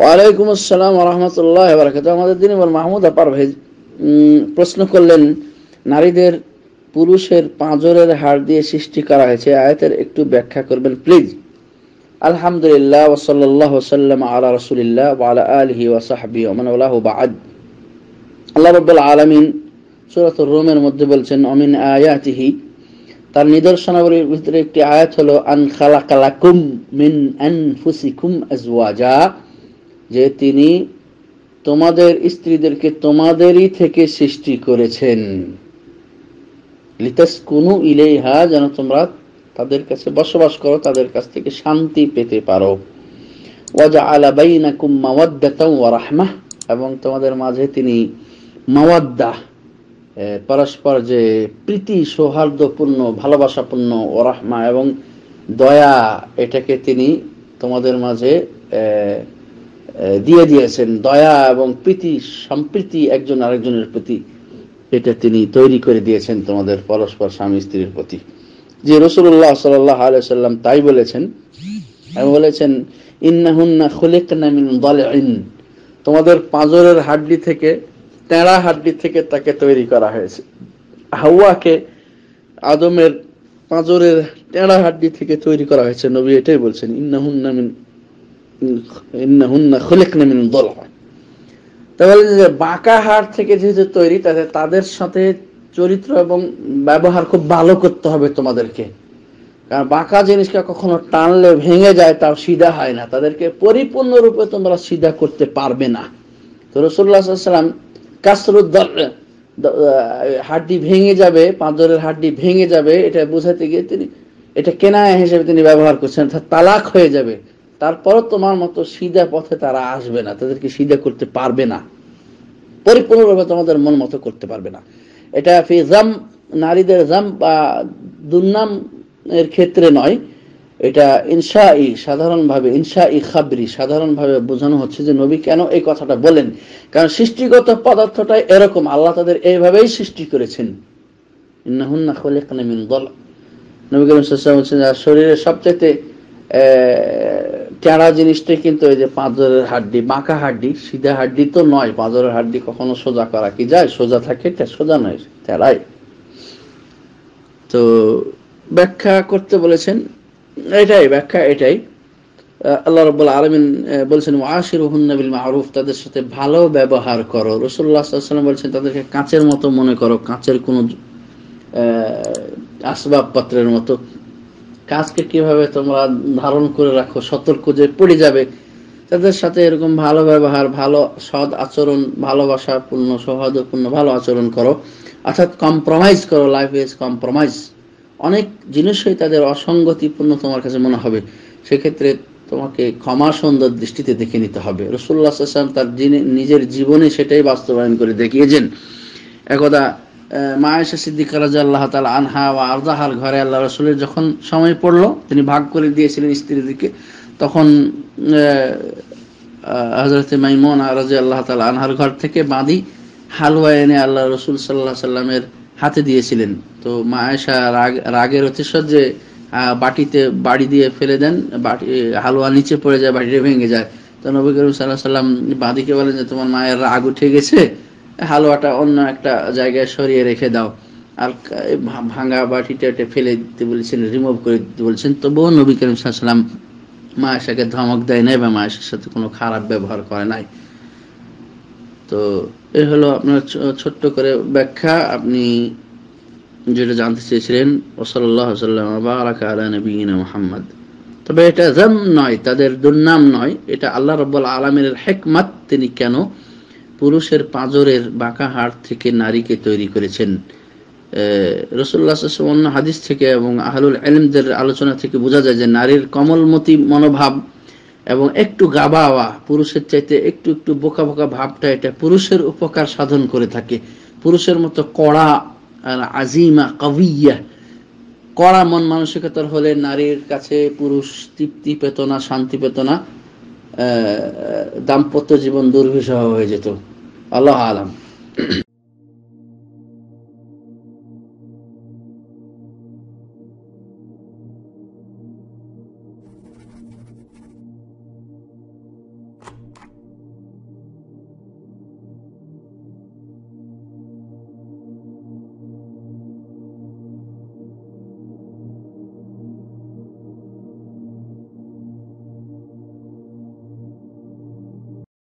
ওয়ালাইকুম আসসালাম রহমতুল্লাহ বারাকাত আমাদের দিন এবার মাহমুদা পারভেজ প্রশ্ন করলেন নারীদের পুরুষের পাঁজরের হাড় দিয়ে সৃষ্টি করা হয়েছে আয়াতের একটু ব্যাখ্যা করবেন প্লিজ আলহামদুলিল্লাহ ওসল্লাহ ওসাল্লাম আলা রসুলিল্লাহ ওয়ালা আলহি ওয়াসাহাবি ওমান আল্লাহ বাদ আল্লাহ রব্বুল আলমিন সুরাত রোমের মধ্যে বলছেন অমিন আয়াতিহি তার নিদর্শনাবলীর ভিতরে একটি আয়াত হলো আন খালাকালাকুম মিন আনফুসিকুম আজওয়াজা যে তিনি তোমাদের স্ত্রীদেরকে তোমাদেরই থেকে সৃষ্টি করেছেন লিতাস কোনো ইলেহা যেন তোমরা তাদের কাছে বসবাস করো তাদের কাছ থেকে শান্তি পেতে পারো ওয়াজা আলাবাইনা কুম্মাওয়াদ্দাতাম ওয়া এবং তোমাদের মাঝে তিনি মাওয়াদ্দা পরস্পর যে প্রীতি সৌহার্দ্যপূর্ণ ভালোবাসাপূর্ণ ওরাহমা এবং দয়া এটাকে তিনি তোমাদের মাঝে দিয়ে দিয়েছেন দয়া এবং প্রীতি সম্প্রীতি একজন আরেকজনের প্রতি এটা তিনি তৈরি করে দিয়েছেন তোমাদের পরস্পর স্বামী স্ত্রীর প্রতি যে রসুল্লাহ সাল্লাহ আলাইসাল্লাম তাই বলেছেন এবং বলেছেন ইন্নাহুন্না খুলেক নামিন দলে তোমাদের পাঁজরের হাড্ডি থেকে টেঁড়া হাড্ডি থেকে তাকে তৈরি করা হয়েছে হাওয়াকে আদমের পাঁজরের টেঁড়া হাড্ডি থেকে তৈরি করা হয়েছে নবী এটাই বলছেন মিন ইন্নাহুন খুলেকনা মিন দলহা তাহলে যে বাঁকা হাড় থেকে যেহেতু তৈরি তাদের তাদের সাথে চরিত্র এবং ব্যবহার খুব ভালো করতে হবে তোমাদেরকে কারণ বাঁকা জিনিসকে কখনো টানলে ভেঙে যায় তাও সিধা হয় না তাদেরকে পরিপূর্ণরূপে তোমরা সিধা করতে পারবে না তো সাল্লাম কাসরুদ হাড্ডি ভেঙে যাবে পাঁচরের হাড্ডি ভেঙে যাবে এটা বোঝাতে গিয়ে তিনি এটা কেনায় হিসেবে তিনি ব্যবহার করছেন তালাক হয়ে যাবে তারপরে তোমার মতো সিধা পথে তারা আসবে না তাদেরকে সিধা করতে পারবে না পরিপূর্ণভাবে তোমাদের মন মতো করতে পারবে না এটা ফেজাম নারীদের জাম বা দুর্নাম এর ক্ষেত্রে নয় এটা ইনসা ই সাধারণভাবে ইনসা ই খাবরি সাধারণভাবে বোঝানো হচ্ছে যে নবী কেন এই কথাটা বলেন কারণ সৃষ্টিগত পদার্থটাই এরকম আল্লাহ তাদের এইভাবেই সৃষ্টি করেছেন ইন্নাহুন্না খলিকানা মিন দল নবী করিম শরীরের সবচেয়ে টেরা জিনিসটা কিন্তু ওই যে পাঁচরের হাড্ডি বাঁকা হাড্ডি সিধা হাড্ডি তো নয় পাঁচরের হাড্ডি কখনো সোজা করা কি যায় সোজা থাকে সোজা নয় টেরাই তো ব্যাখ্যা করতে বলেছেন এটাই ব্যাখ্যা এটাই আল্লাহ রব্বুল আলমিন বলছেন আশির হুন্নবিল মাহরুফ তাদের সাথে ভালো ব্যবহার করো রসুল্লাহাম বলছেন তাদেরকে কাঁচের মতো মনে করো কাঁচের কোনো আসবাবপত্রের মতো কাজকে কিভাবে তোমরা ধারণ করে রাখো সতর্ক যে পড়ে যাবে তাদের সাথে এরকম ভালো ব্যবহার ভালো সৎ আচরণ ভালোবাসাপূর্ণ সৌহার্দ্যপূর্ণ ভালো আচরণ করো অর্থাৎ কম্প্রোমাইজ করো লাইফ ইজ কম্প্রোমাইজ অনেক জিনিসই তাদের অসঙ্গতিপূর্ণ তোমার কাছে মনে হবে সেক্ষেত্রে তোমাকে ক্ষমা সুন্দর দৃষ্টিতে দেখে নিতে হবে রসুল্লাহ তার নিজের জীবনে সেটাই বাস্তবায়ন করে দেখিয়েছেন একদা মায়েশা সিদ্দিকা রাজা আল্লাহ তালা আনহা বা আর্দাহার ঘরে আল্লাহ রসুলের যখন সময় পড়লো তিনি ভাগ করে দিয়েছিলেন স্ত্রীদেরকে তখন হজরত মাইমন রাজা আল্লাহ তালা আনহার ঘর থেকে বাঁধি হালুয়া এনে আল্লাহ রসুল সাল্লাহ সাল্লামের হাতে দিয়েছিলেন তো মা আয়েশা রাগ রাগের অতিশয্যে বাটিতে বাড়ি দিয়ে ফেলে দেন বাটি হালুয়া নিচে পড়ে যায় বাটিটা ভেঙে যায় তো নবী করিম সাল্লাহ সাল্লাম বাঁধিকে বলেন যে তোমার মায়ের রাগ উঠে গেছে হালুয়াটা অন্য একটা জায়গায় সরিয়ে রেখে দাও আর ভাঙা বাটিটাটে ফেলে দিতে বলছেন রিমুভ করে দিতে বলেছেন তবুও নবী করিম সাল্লাম মা ধমক দেয় নাই বা মা সাথে কোনো খারাপ ব্যবহার করে নাই তো এ হলো আপনার ছোট্ট করে ব্যাখ্যা আপনি যেটা জানতে চেয়েছিলেন ওসল্লাহ সাল্লাম মোহাম্মদ তবে এটা জম নয় তাদের দুর্নাম নয় এটা আল্লাহ রব্বুল আলমের হেকমত তিনি কেন পুরুষের পাঁজরের বাঁকা হাড় থেকে নারীকে তৈরি করেছেন রসুল্লাহ অন্য হাদিস থেকে এবং আহলুল আলমদের আলোচনা থেকে বোঝা যায় যে নারীর কমলমতি মনোভাব এবং একটু গাবাওয়া পুরুষের চাইতে একটু একটু বোকা বোকা ভাবটা এটা পুরুষের উপকার সাধন করে থাকে পুরুষের মতো কড়া আর আজিমা কবিয়া কড়া মন মানসিকতার হলে নারীর কাছে পুরুষ তৃপ্তি পেত না শান্তি পেত না দাম্পত্য জীবন দুর্বিষহ হয়ে যেত আল্লাহ আলম